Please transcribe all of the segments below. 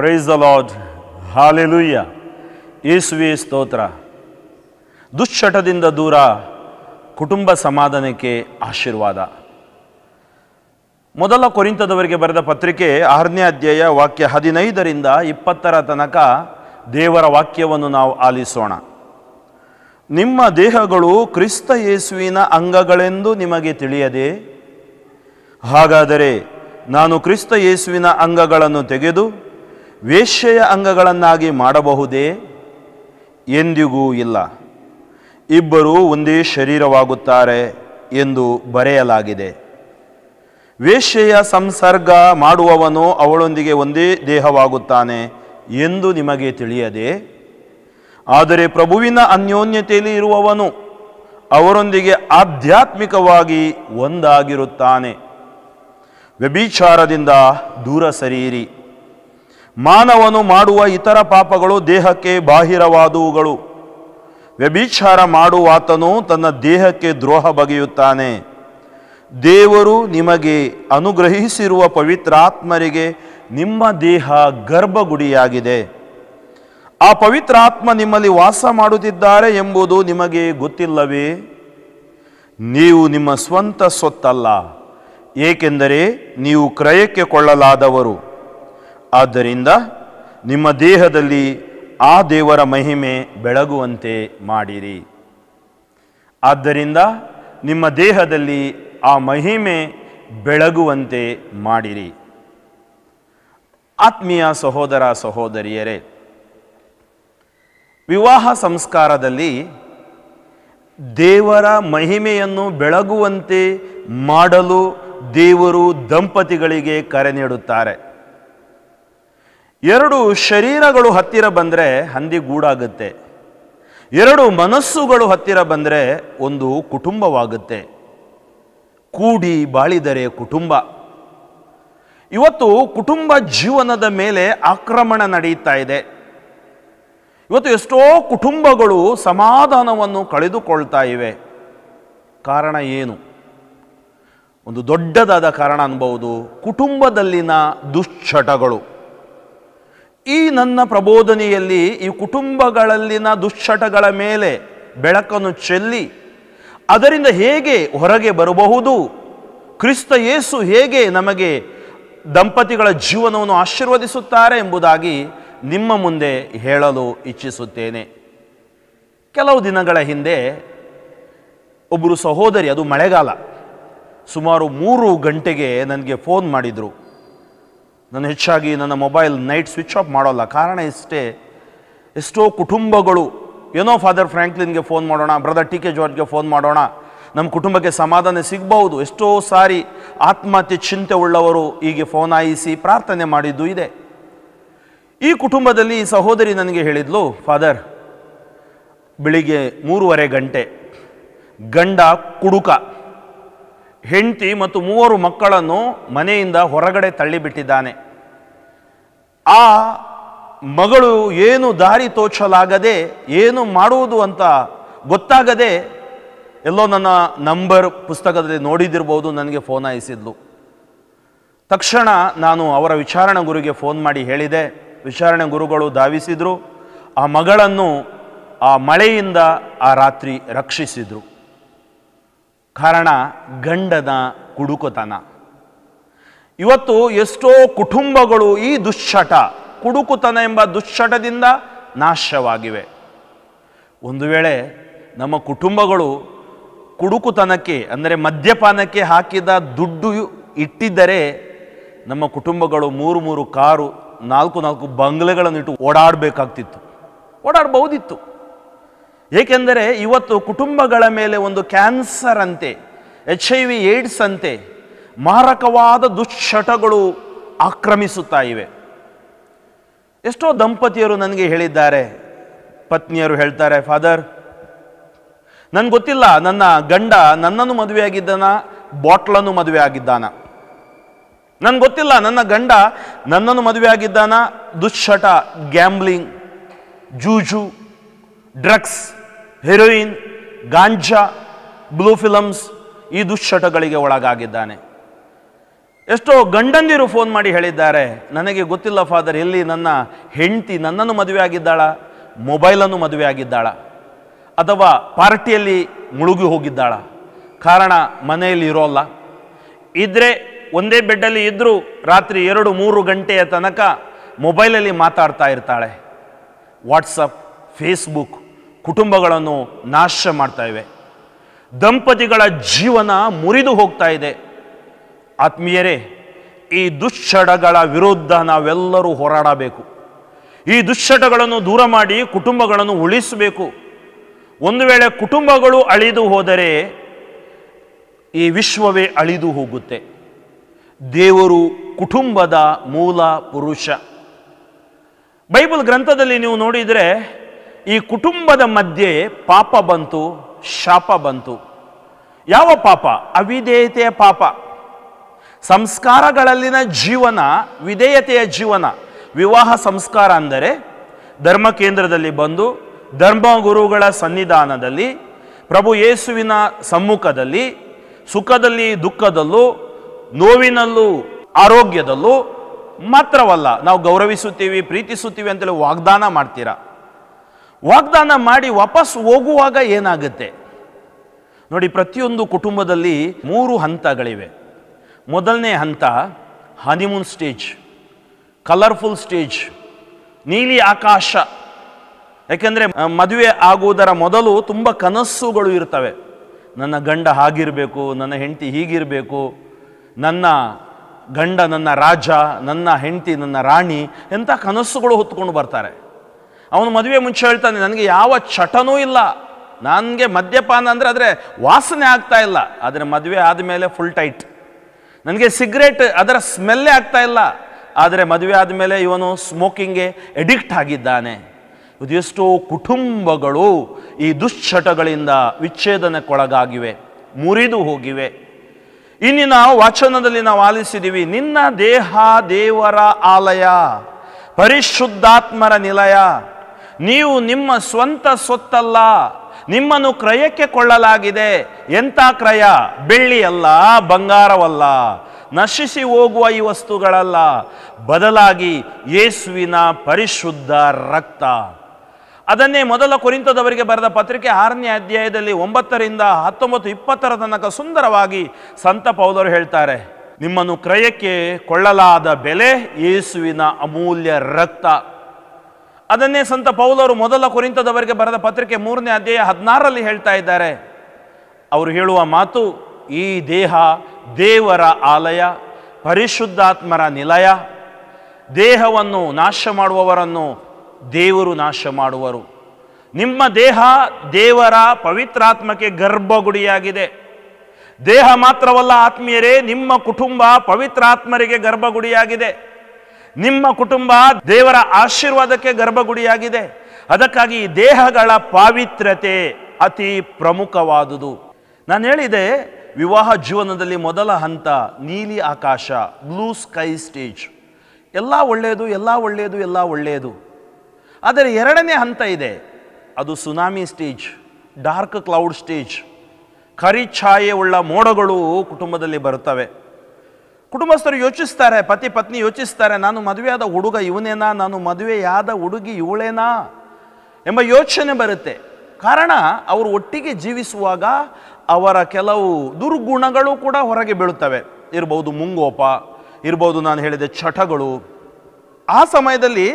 price the lord hallelujah ಏಸುವೆ ಸ್ತೋತ್ರ ದುಶ್ಚಟದಿಂದ ದೂರ ಕುಟುಂಬ ಸಮಾಧಾನಕ್ಕೆ ಆಶೀರ್ವಾದ ಮೊದಲ ಕೊರಿಂತದವರಿಗೆ ಬರೆದ ಪತ್ರಿಕೆ ಆರನೇ ಅಧ್ಯಾಯ ವಾಕ್ಯ ಹದಿನೈದರಿಂದ ಇಪ್ಪತ್ತರ ತನಕ ದೇವರ ವಾಕ್ಯವನ್ನು ನಾವು ಆಲಿಸೋಣ ನಿಮ್ಮ ದೇಹಗಳು ಕ್ರಿಸ್ತ ಯೇಸುವಿನ ಅಂಗಗಳೆಂದು ನಿಮಗೆ ತಿಳಿಯದೆ ಹಾಗಾದರೆ ನಾನು ಕ್ರಿಸ್ತ ಯೇಸುವಿನ ಅಂಗಗಳನ್ನು ತೆಗೆದು ವೇಶ್ಯೆಯ ಅಂಗಗಳನ್ನಾಗಿ ಮಾಡಬಹುದೇ ಎಂದಿಗೂ ಇಲ್ಲ ಇಬ್ಬರು ಒಂದೇ ಶರೀರವಾಗುತ್ತಾರೆ ಎಂದು ಬರೆಯಲಾಗಿದೆ ವೇಶ್ಯೆಯ ಸಂಸರ್ಗ ಮಾಡುವವನು ಅವಳೊಂದಿಗೆ ಒಂದೇ ದೇಹವಾಗುತ್ತಾನೆ ಎಂದು ನಿಮಗೆ ತಿಳಿಯದೆ ಆದರೆ ಪ್ರಭುವಿನ ಅನ್ಯೋನ್ಯತೆಯಲ್ಲಿ ಇರುವವನು ಅವರೊಂದಿಗೆ ಆಧ್ಯಾತ್ಮಿಕವಾಗಿ ಒಂದಾಗಿರುತ್ತಾನೆ ವ್ಯಭಿಚಾರದಿಂದ ದೂರ ಸರಿಯಿರಿ ಮಾನವನು ಮಾಡುವ ಇತರ ಪಾಪಗಳು ದೇಹಕ್ಕೆ ಬಾಹಿರವಾದುವುಗಳು ವ್ಯಭಿಚಾರ ಮಾಡುವಾತನು ತನ್ನ ದೇಹಕ್ಕೆ ದ್ರೋಹ ಬಗೆಯುತ್ತಾನೆ ದೇವರು ನಿಮಗೆ ಅನುಗ್ರಹಿಸಿರುವ ಪವಿತ್ರಾತ್ಮರಿಗೆ ನಿಮ್ಮ ದೇಹ ಗರ್ಭಗುಡಿಯಾಗಿದೆ ಆ ಪವಿತ್ರಾತ್ಮ ನಿಮ್ಮಲ್ಲಿ ವಾಸ ಮಾಡುತ್ತಿದ್ದಾರೆ ಎಂಬುದು ನಿಮಗೆ ಗೊತ್ತಿಲ್ಲವೇ ನೀವು ನಿಮ್ಮ ಸ್ವಂತ ಸೊತ್ತಲ್ಲ ಏಕೆಂದರೆ ನೀವು ಕ್ರಯಕ್ಕೆ ಕೊಳ್ಳಲಾದವರು ಆದ್ದರಿಂದ ನಿಮ್ಮ ದೇಹದಲ್ಲಿ ಆ ದೇವರ ಮಹಿಮೆ ಬೆಳಗುವಂತೆ ಮಾಡಿರಿ ಆದ್ದರಿಂದ ನಿಮ್ಮ ದೇಹದಲ್ಲಿ ಆ ಮಹಿಮೆ ಬೆಳಗುವಂತೆ ಮಾಡಿರಿ ಆತ್ಮೀಯ ಸಹೋದರ ಸಹೋದರಿಯರೇ ವಿವಾಹ ಸಂಸ್ಕಾರದಲ್ಲಿ ದೇವರ ಮಹಿಮೆಯನ್ನು ಬೆಳಗುವಂತೆ ಮಾಡಲು ದೇವರು ದಂಪತಿಗಳಿಗೆ ಕರೆ ನೀಡುತ್ತಾರೆ ಎರಡು ಶರೀರಗಳು ಹತ್ತಿರ ಬಂದರೆ ಹಂದಿ ಗೂಡಾಗುತ್ತೆ ಎರಡು ಮನಸ್ಸುಗಳು ಹತ್ತಿರ ಬಂದರೆ ಒಂದು ಕುಟುಂಬವಾಗುತ್ತೆ ಕೂಡಿ ಬಾಳಿದರೆ ಕುಟುಂಬ ಇವತ್ತು ಕುಟುಂಬ ಜೀವನದ ಮೇಲೆ ಆಕ್ರಮಣ ನಡೆಯುತ್ತಾ ಇದೆ ಇವತ್ತು ಎಷ್ಟೋ ಕುಟುಂಬಗಳು ಸಮಾಧಾನವನ್ನು ಕಳೆದುಕೊಳ್ತಾ ಇವೆ ಕಾರಣ ಏನು ಒಂದು ದೊಡ್ಡದಾದ ಕಾರಣ ಅನ್ಬಹುದು ಕುಟುಂಬದಲ್ಲಿನ ದುಶ್ಚಟಗಳು ಈ ನನ್ನ ಪ್ರಬೋಧನೆಯಲ್ಲಿ ಈ ಕುಟುಂಬಗಳಲ್ಲಿನ ದುಶ್ಚಟಗಳ ಮೇಲೆ ಬೆಳಕನ್ನು ಚೆಲ್ಲಿ ಅದರಿಂದ ಹೇಗೆ ಹೊರಗೆ ಬರಬಹುದು ಕ್ರಿಸ್ತ ಯೇಸು ಹೇಗೆ ನಮಗೆ ದಂಪತಿಗಳ ಜೀವನವನ್ನು ಆಶೀರ್ವದಿಸುತ್ತಾರೆ ಎಂಬುದಾಗಿ ನಿಮ್ಮ ಮುಂದೆ ಹೇಳಲು ಇಚ್ಛಿಸುತ್ತೇನೆ ಕೆಲವು ದಿನಗಳ ಹಿಂದೆ ಒಬ್ಬರು ಸಹೋದರಿ ಅದು ಮಳೆಗಾಲ ಸುಮಾರು ಮೂರು ಗಂಟೆಗೆ ನನಗೆ ಫೋನ್ ಮಾಡಿದರು ನಾನು ಹೆಚ್ಚಾಗಿ ನನ್ನ ಮೊಬೈಲ್ ನೈಟ್ ಸ್ವಿಚ್ ಆಫ್ ಮಾಡೋಲ್ಲ ಕಾರಣ ಇಷ್ಟೇ ಎಷ್ಟೋ ಕುಟುಂಬಗಳು ಏನೋ ಫಾದರ್ ಫ್ರ್ಯಾಂಕ್ಲಿನ್ಗೆ ಫೋನ್ ಮಾಡೋಣ ಬ್ರದರ್ ಟಿ ಕೆ ಜಾರ್ಜ್ಗೆ ಫೋನ್ ಮಾಡೋಣ ನಮ್ಮ ಕುಟುಂಬಕ್ಕೆ ಸಮಾಧಾನ ಸಿಗ್ಬೌದು ಎಷ್ಟೋ ಸಾರಿ ಆತ್ಮಹತ್ಯೆ ಚಿಂತೆ ಉಳ್ಳವರು ಹೀಗೆ ಫೋನ್ ಆಯಿಸಿ ಪ್ರಾರ್ಥನೆ ಮಾಡಿದ್ದು ಇದೆ ಈ ಕುಟುಂಬದಲ್ಲಿ ಈ ಸಹೋದರಿ ನನಗೆ ಹೇಳಿದ್ಲು ಫಾದರ್ ಬೆಳಿಗ್ಗೆ ಮೂರುವರೆ ಗಂಟೆ ಗಂಡ ಕುಡುಕ ಹೆಂಡತಿ ಮತ್ತು ಮೂವರು ಮಕ್ಕಳನ್ನು ಮನೆಯಿಂದ ಹೊರಗಡೆ ತಳ್ಳಿಬಿಟ್ಟಿದ್ದಾನೆ ಆ ಮಗಳು ಏನು ದಾರಿ ತೋಚಲಾಗದೆ ಏನು ಮಾಡುವುದು ಅಂತ ಗೊತ್ತಾಗದೆ ಎಲ್ಲೋ ನನ್ನ ನಂಬರ್ ಪುಸ್ತಕದಲ್ಲಿ ನೋಡಿದಿರ್ಬೋದು ನನಗೆ ಫೋನ್ ಆಯಿಸಿದ್ಲು ತಕ್ಷಣ ನಾನು ಅವರ ವಿಚಾರಣೆ ಗುರುಗೆ ಫೋನ್ ಮಾಡಿ ಹೇಳಿದೆ ವಿಚಾರಣೆ ಗುರುಗಳು ಧಾವಿಸಿದರು ಆ ಮಗಳನ್ನು ಆ ಮಳೆಯಿಂದ ಆ ರಾತ್ರಿ ರಕ್ಷಿಸಿದರು ಕಾರಣ ಗಂಡನ ಕುಡುಕುತನ ಇವತ್ತು ಎಷ್ಟೋ ಕುಟುಂಬಗಳು ಈ ದುಶ್ಚಟ ಕುಡುಕುತನ ಎಂಬ ದುಶ್ಚಟದಿಂದ ನಾಶವಾಗಿವೆ ಒಂದು ವೇಳೆ ನಮ್ಮ ಕುಟುಂಬಗಳು ಕುಡುಕುತನಕ್ಕೆ ಅಂದರೆ ಮದ್ಯಪಾನಕ್ಕೆ ಹಾಕಿದ ದುಡ್ಡು ಇಟ್ಟಿದ್ದರೆ ನಮ್ಮ ಕುಟುಂಬಗಳು ಮೂರು ಮೂರು ಕಾರು ನಾಲ್ಕು ನಾಲ್ಕು ಬಂಗ್ಲೆಗಳನ್ನು ಇಟ್ಟು ಓಡಾಡಬೇಕಾಗ್ತಿತ್ತು ಓಡಾಡಬಹುದಿತ್ತು ಏಕೆಂದರೆ ಇವತ್ತು ಕುಟುಂಬಗಳ ಮೇಲೆ ಒಂದು ಕ್ಯಾನ್ಸರ್ ಅಂತೆ ಎಚ್ ಐ ವಿ ಏಡ್ಸ್ ಅಂತೆ ಮಾರಕವಾದ ದುಶ್ಚಟಗಳು ಆಕ್ರಮಿಸುತ್ತಾ ಇವೆ ಎಷ್ಟೋ ದಂಪತಿಯರು ನನಗೆ ಹೇಳಿದ್ದಾರೆ ಪತ್ನಿಯರು ಹೇಳ್ತಾರೆ ಫಾದರ್ ನನಗೆ ಗೊತ್ತಿಲ್ಲ ನನ್ನ ಗಂಡ ನನ್ನನ್ನು ಮದುವೆ ಆಗಿದ್ದಾನ ಬಾಟ್ಲನ್ನು ಮದುವೆ ಆಗಿದ್ದಾನ ನನಗೆ ಗೊತ್ತಿಲ್ಲ ನನ್ನ ಗಂಡ ನನ್ನನ್ನು ಮದುವೆ ಆಗಿದ್ದಾನ ದುಶ್ಚಟ ಗ್ಯಾಂಬ್ಲಿಂಗ್ ಜೂಜು ಡ್ರಗ್ಸ್ ಹೆರೋಯಿನ್ ಗಾಂಜಾ ಬ್ಲೂ ಫಿಲಮ್ಸ್ ಈ ದುಶ್ಚಟಗಳಿಗೆ ಒಳಗಾಗಿದ್ದಾನೆ ಎಷ್ಟೋ ಗಂಡಂದಿರು ಫೋನ್ ಮಾಡಿ ಹೇಳಿದ್ದಾರೆ ನನಗೆ ಗೊತ್ತಿಲ್ಲ ಫಾದರ್ ಎಲ್ಲಿ ನನ್ನ ಹೆಂಡತಿ ನನ್ನನ್ನು ಮದುವೆ ಆಗಿದ್ದಾಳ ಮೊಬೈಲನ್ನು ಮದುವೆ ಆಗಿದ್ದಾಳ ಅಥವಾ ಪಾರ್ಟಿಯಲ್ಲಿ ಮುಳುಗಿ ಹೋಗಿದ್ದಾಳ ಕಾರಣ ಮನೆಯಲ್ಲಿ ಇರೋಲ್ಲ ಇದ್ರೆ ಒಂದೇ ಬೆಡ್ಡಲ್ಲಿ ಇದ್ದರೂ ರಾತ್ರಿ ಎರಡು ಮೂರು ಗಂಟೆಯ ತನಕ ಮೊಬೈಲಲ್ಲಿ ಮಾತಾಡ್ತಾ ಇರ್ತಾಳೆ ವಾಟ್ಸಪ್ ಫೇಸ್ಬುಕ್ ಕುಟುಂಬಗಳನ್ನು ನಾಶ ಮಾಡ್ತಾ ಇವೆ ದಂಪತಿಗಳ ಜೀವನ ಮುರಿದು ಹೋಗ್ತಾ ಇದೆ ಆತ್ಮೀಯರೇ ಈ ದುಶ್ಚಟಗಳ ವಿರುದ್ಧ ನಾವೆಲ್ಲರೂ ಹೋರಾಡಬೇಕು ಈ ದುಶ್ಚಟಗಳನ್ನು ದೂರ ಮಾಡಿ ಕುಟುಂಬಗಳನ್ನು ಉಳಿಸಬೇಕು ಒಂದು ವೇಳೆ ಕುಟುಂಬಗಳು ಅಳಿದು ಹೋದರೆ ಈ ವಿಶ್ವವೇ ಅಳಿದು ಹೋಗುತ್ತೆ ದೇವರು ಕುಟುಂಬದ ಮೂಲ ಪುರುಷ ಬೈಬಲ್ ಗ್ರಂಥದಲ್ಲಿ ನೀವು ನೋಡಿದರೆ ಈ ಕುಟುಂಬದ ಮಧ್ಯೆ ಪಾಪ ಬಂತು ಶಾಪ ಬಂತು ಯಾವ ಪಾಪ ಅವಿಧೇಯತೆಯ ಪಾಪ ಸಂಸ್ಕಾರಗಳಲ್ಲಿನ ಜೀವನ ವಿಧೇಯತೆಯ ಜೀವನ ವಿವಾಹ ಸಂಸ್ಕಾರ ಅಂದರೆ ಧರ್ಮ ಕೇಂದ್ರದಲ್ಲಿ ಬಂದು ಧರ್ಮ ಗುರುಗಳ ಸನ್ನಿಧಾನದಲ್ಲಿ ಪ್ರಭು ಯೇಸುವಿನ ಸಮ್ಮುಖದಲ್ಲಿ ಸುಖದಲ್ಲಿ ದುಃಖದಲ್ಲೂ ನೋವಿನಲ್ಲೂ ಆರೋಗ್ಯದಲ್ಲೂ ಮಾತ್ರವಲ್ಲ ನಾವು ಗೌರವಿಸುತ್ತೀವಿ ಪ್ರೀತಿಸುತ್ತೀವಿ ಅಂತೇಳಿ ವಾಗ್ದಾನ ಮಾಡ್ತೀರಾ ವಾಗ್ದಾನ ಮಾಡಿ ವಾಪಸ್ ಹೋಗುವಾಗ ಏನಾಗುತ್ತೆ ನೋಡಿ ಪ್ರತಿಯೊಂದು ಕುಟುಂಬದಲ್ಲಿ ಮೂರು ಹಂತಗಳಿವೆ ಮೊದಲನೇ ಹಂತ ಹನಿಮೂನ್ ಸ್ಟೇಜ್ ಕಲರ್ಫುಲ್ ಸ್ಟೇಜ್ ನೀಲಿ ಆಕಾಶ ಯಾಕೆಂದರೆ ಮದುವೆ ಆಗುವುದರ ಮೊದಲು ತುಂಬ ಕನಸುಗಳು ಇರ್ತವೆ ನನ್ನ ಗಂಡ ಹಾಗಿರಬೇಕು ನನ್ನ ಹೆಂಡತಿ ಹೀಗಿರಬೇಕು ನನ್ನ ಗಂಡ ನನ್ನ ರಾಜ ನನ್ನ ಹೆಂಡತಿ ನನ್ನ ರಾಣಿ ಎಂಥ ಕನಸುಗಳು ಹೊತ್ಕೊಂಡು ಬರ್ತಾರೆ ಅವನು ಮದುವೆ ಮುಂಚೆ ಹೇಳ್ತಾನೆ ನನಗೆ ಯಾವ ಚಟನೂ ಇಲ್ಲ ನನಗೆ ಮದ್ಯಪಾನ ಅಂದರೆ ಆದರೆ ವಾಸನೆ ಆಗ್ತಾ ಇಲ್ಲ ಆದರೆ ಮದುವೆ ಆದಮೇಲೆ ಫುಲ್ ಟೈಟ್ ನನಗೆ ಸಿಗರೇಟ್ ಅದರ ಸ್ಮೆಲ್ಲೇ ಆಗ್ತಾ ಇಲ್ಲ ಆದರೆ ಮದುವೆ ಆದಮೇಲೆ ಇವನು ಸ್ಮೋಕಿಂಗ್ಗೆ ಎಡಿಕ್ಟ್ ಆಗಿದ್ದಾನೆ ಇದೆಷ್ಟೋ ಕುಟುಂಬಗಳು ಈ ದುಶ್ಚಟಗಳಿಂದ ವಿಚ್ಛೇದನಕ್ಕೊಳಗಾಗಿವೆ ಮುರಿದು ಹೋಗಿವೆ ಇನ್ನು ನಾವು ವಾಚನದಲ್ಲಿ ನಾವು ಆಲಿಸಿದ್ದೀವಿ ನಿನ್ನ ದೇಹ ದೇವರ ಆಲಯ ಪರಿಶುದ್ಧಾತ್ಮರ ನಿಲಯ ನೀವು ನಿಮ್ಮ ಸ್ವಂತ ಸೊತ್ತಲ್ಲ ನಿಮ್ಮನ್ನು ಕ್ರಯಕ್ಕೆ ಕೊಳ್ಳಲಾಗಿದೆ ಎಂಥ ಕ್ರಯ ಬೆಳ್ಳಿಯಲ್ಲ ಬಂಗಾರವಲ್ಲ ನಶಿಸಿ ಹೋಗುವ ಈ ವಸ್ತುಗಳಲ್ಲ ಬದಲಾಗಿ ಯೇಸುವಿನ ಪರಿಶುದ್ಧ ರಕ್ತ ಅದನ್ನೇ ಮೊದಲ ಕುರಿತದವರಿಗೆ ಬರೆದ ಪತ್ರಿಕೆ ಆರನೇ ಅಧ್ಯಾಯದಲ್ಲಿ ಒಂಬತ್ತರಿಂದ ಹತ್ತೊಂಬತ್ತು ಇಪ್ಪತ್ತರ ತನಕ ಸುಂದರವಾಗಿ ಸಂತ ಪೌಲರು ಹೇಳ್ತಾರೆ ನಿಮ್ಮನ್ನು ಕ್ರಯಕ್ಕೆ ಕೊಳ್ಳಲಾದ ಬೆಲೆ ಯೇಸುವಿನ ಅಮೂಲ್ಯ ರಕ್ತ ಅದನ್ನೇ ಸಂತ ಪೌಲರು ಮೊದಲ ಕುರಿತದವರಿಗೆ ಬರೆದ ಪತ್ರಿಕೆ ಮೂರನೇ ಅಧ್ಯಾಯ ಹದಿನಾರರಲ್ಲಿ ಹೇಳ್ತಾ ಇದ್ದಾರೆ ಅವರು ಹೇಳುವ ಮಾತು ಈ ದೇಹ ದೇವರ ಆಲಯ ಪರಿಶುದ್ಧಾತ್ಮರ ನಿಲಯ ದೇಹವನ್ನು ನಾಶ ಮಾಡುವವರನ್ನು ದೇವರು ನಾಶ ಮಾಡುವರು ನಿಮ್ಮ ದೇಹ ದೇವರ ಪವಿತ್ರಾತ್ಮಕ್ಕೆ ಗರ್ಭಗುಡಿಯಾಗಿದೆ ದೇಹ ಮಾತ್ರವಲ್ಲ ಆತ್ಮೀಯರೇ ನಿಮ್ಮ ಕುಟುಂಬ ಪವಿತ್ರಾತ್ಮರಿಗೆ ಗರ್ಭಗುಡಿಯಾಗಿದೆ ನಿಮ್ಮ ಕುಟುಂಬ ದೇವರ ಆಶೀರ್ವಾದಕ್ಕೆ ಗರ್ಭಗುಡಿಯಾಗಿದೆ ಅದಕ್ಕಾಗಿ ದೇಹಗಳ ಪಾವಿತ್ರ್ಯತೆ ಅತಿ ಪ್ರಮುಖವಾದುದು ನಾನು ಹೇಳಿದೆ ವಿವಾಹ ಜೀವನದಲ್ಲಿ ಮೊದಲ ಹಂತ ನೀಲಿ ಆಕಾಶ ಬ್ಲೂ ಸ್ಕೈ ಸ್ಟೇಜ್ ಎಲ್ಲ ಒಳ್ಳೆಯದು ಎಲ್ಲ ಒಳ್ಳೆಯದು ಎಲ್ಲ ಒಳ್ಳೆಯದು ಆದರೆ ಎರಡನೇ ಹಂತ ಇದೆ ಅದು tsunami stage dark cloud stage ಕರಿ ಉಳ್ಳ ಮೋಡಗಳು ಕುಟುಂಬದಲ್ಲಿ ಬರುತ್ತವೆ ಕುಟುಂಬಸ್ಥರು ಯೋಚಿಸ್ತಾರೆ ಪತಿ ಪತ್ನಿ ಯೋಚಿಸ್ತಾರೆ ನಾನು ಮದುವೆಯಾದ ಹುಡುಗ ಇವನೇನಾ ನಾನು ಮದುವೆಯಾದ ಹುಡುಗಿ ಇವಳೇನಾ ಎಂಬ ಯೋಚನೆ ಬರುತ್ತೆ ಕಾರಣ ಅವರು ಒಟ್ಟಿಗೆ ಜೀವಿಸುವಾಗ ಅವರ ಕೆಲವು ದುರ್ಗುಣಗಳು ಕೂಡ ಹೊರಗೆ ಬೀಳುತ್ತವೆ ಇರ್ಬೋದು ಮುಂಗೋಪ ಇರ್ಬೋದು ನಾನು ಹೇಳಿದೆ ಚಟಗಳು ಆ ಸಮಯದಲ್ಲಿ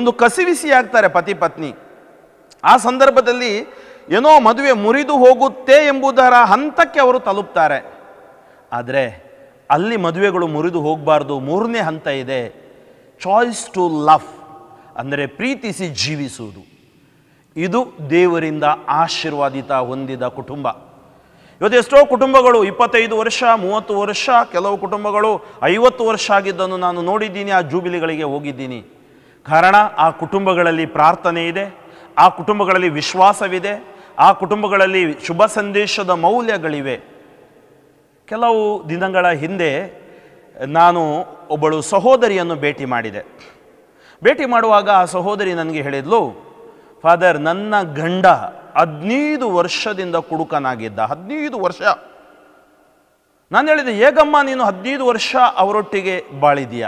ಒಂದು ಕಸಿವಿಸಿ ಆಗ್ತಾರೆ ಪತಿ ಪತ್ನಿ ಆ ಸಂದರ್ಭದಲ್ಲಿ ಏನೋ ಮದುವೆ ಮುರಿದು ಹೋಗುತ್ತೆ ಎಂಬುದರ ಹಂತಕ್ಕೆ ಅವರು ತಲುಪ್ತಾರೆ ಆದರೆ ಅಲ್ಲಿ ಮದುವೆಗಳು ಮುರಿದು ಹೋಗಬಾರ್ದು ಮೂರನೇ ಹಂತ ಇದೆ ಚಾಯ್ಸ್ ಟು ಲವ್ ಅಂದರೆ ಪ್ರೀತಿಸಿ ಜೀವಿಸುವುದು ಇದು ದೇವರಿಂದ ಆಶೀರ್ವಾದಿತ ಹೊಂದಿದ ಕುಟುಂಬ ಇವತ್ತು ಎಷ್ಟೋ ಕುಟುಂಬಗಳು ಇಪ್ಪತ್ತೈದು ವರ್ಷ ಮೂವತ್ತು ವರ್ಷ ಕೆಲವು ಕುಟುಂಬಗಳು ಐವತ್ತು ವರ್ಷ ಆಗಿದ್ದನ್ನು ನಾನು ನೋಡಿದ್ದೀನಿ ಆ ಜೂಬಿಲಿಗಳಿಗೆ ಹೋಗಿದ್ದೀನಿ ಕಾರಣ ಆ ಕುಟುಂಬಗಳಲ್ಲಿ ಪ್ರಾರ್ಥನೆ ಇದೆ ಆ ಕುಟುಂಬಗಳಲ್ಲಿ ವಿಶ್ವಾಸವಿದೆ ಆ ಕುಟುಂಬಗಳಲ್ಲಿ ಶುಭ ಸಂದೇಶದ ಮೌಲ್ಯಗಳಿವೆ ಕೆಲವು ದಿನಗಳ ಹಿಂದೆ ನಾನು ಒಬ್ಬಳು ಸಹೋದರಿಯನ್ನು ಭೇಟಿ ಮಾಡಿದೆ ಭೇಟಿ ಮಾಡುವಾಗ ಆ ಸಹೋದರಿ ನನಗೆ ಹೇಳಿದ್ಲು ಫಾದರ್ ನನ್ನ ಗಂಡ ಹದಿನೈದು ವರ್ಷದಿಂದ ಕುಡುಕನಾಗಿದ್ದ ಹದಿನೈದು ವರ್ಷ ನಾನು ಹೇಳಿದೆ ಹೇಗಮ್ಮ ನೀನು ಹದಿನೈದು ವರ್ಷ ಅವರೊಟ್ಟಿಗೆ ಬಾಳಿದೀಯ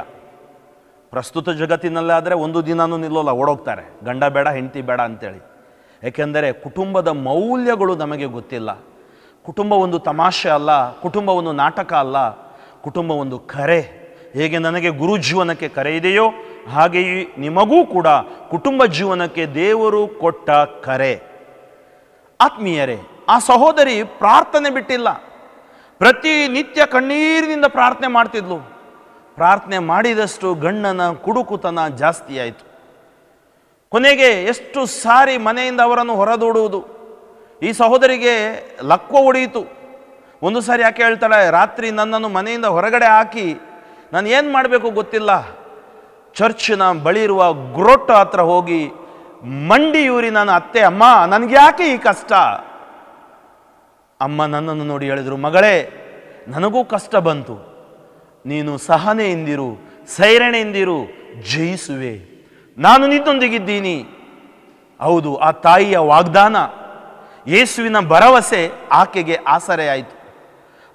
ಪ್ರಸ್ತುತ ಜಗತ್ತಿನಲ್ಲಾದರೆ ಒಂದು ದಿನನೂ ನಿಲ್ಲೋಲ್ಲ ಓಡೋಗ್ತಾರೆ ಗಂಡ ಬೇಡ ಹೆಂಡತಿ ಬೇಡ ಅಂತೇಳಿ ಏಕೆಂದರೆ ಕುಟುಂಬದ ಮೌಲ್ಯಗಳು ನಮಗೆ ಗೊತ್ತಿಲ್ಲ ಕುಟುಂಬ ಒಂದು ತಮಾಷೆ ಅಲ್ಲ ಕುಟುಂಬ ಒಂದು ನಾಟಕ ಅಲ್ಲ ಕುಟುಂಬ ಒಂದು ಕರೆ ಹೇಗೆ ನನಗೆ ಗುರು ಜೀವನಕ್ಕೆ ಕರೆ ಇದೆಯೋ ಹಾಗೆಯೇ ನಿಮಗೂ ಕೂಡ ಕುಟುಂಬ ಜೀವನಕ್ಕೆ ದೇವರು ಕೊಟ್ಟ ಕರೆ ಆತ್ಮೀಯರೇ ಆ ಸಹೋದರಿ ಪ್ರಾರ್ಥನೆ ಬಿಟ್ಟಿಲ್ಲ ಪ್ರತಿ ನಿತ್ಯ ಕಣ್ಣೀರಿನಿಂದ ಪ್ರಾರ್ಥನೆ ಮಾಡ್ತಿದ್ಲು ಪ್ರಾರ್ಥನೆ ಮಾಡಿದಷ್ಟು ಗಂಡನ ಕುಡುಕುತನ ಆಯಿತು ಕೊನೆಗೆ ಎಷ್ಟು ಸಾರಿ ಮನೆಯಿಂದ ಅವರನ್ನು ಹೊರದೂಡುವುದು ಈ ಸಹೋದರಿಗೆ ಲಕ್ವ ಒಡೆಯಿತು ಒಂದು ಸಾರಿ ಯಾಕೆ ಹೇಳ್ತಾಳೆ ರಾತ್ರಿ ನನ್ನನ್ನು ಮನೆಯಿಂದ ಹೊರಗಡೆ ಹಾಕಿ ನಾನು ಏನು ಮಾಡಬೇಕು ಗೊತ್ತಿಲ್ಲ ಚರ್ಚಿನ ಬಳಿ ಇರುವ ಗ್ರೋಟ್ ಹತ್ರ ಹೋಗಿ ಮಂಡಿಯೂರಿ ನನ್ನ ಅತ್ತೆ ಅಮ್ಮ ನನಗೆ ಯಾಕೆ ಈ ಕಷ್ಟ ಅಮ್ಮ ನನ್ನನ್ನು ನೋಡಿ ಹೇಳಿದರು ಮಗಳೇ ನನಗೂ ಕಷ್ಟ ಬಂತು ನೀನು ಸಹನೆಯಿಂದಿರು ಸೈರಣೆಯಿಂದಿರು ಜಯಿಸುವೆ ನಾನು ನಿನ್ನೊಂದಿಗಿದ್ದೀನಿ ಹೌದು ಆ ತಾಯಿಯ ವಾಗ್ದಾನ ಯೇಸುವಿನ ಭರವಸೆ ಆಕೆಗೆ ಆಸರೆಯಾಯಿತು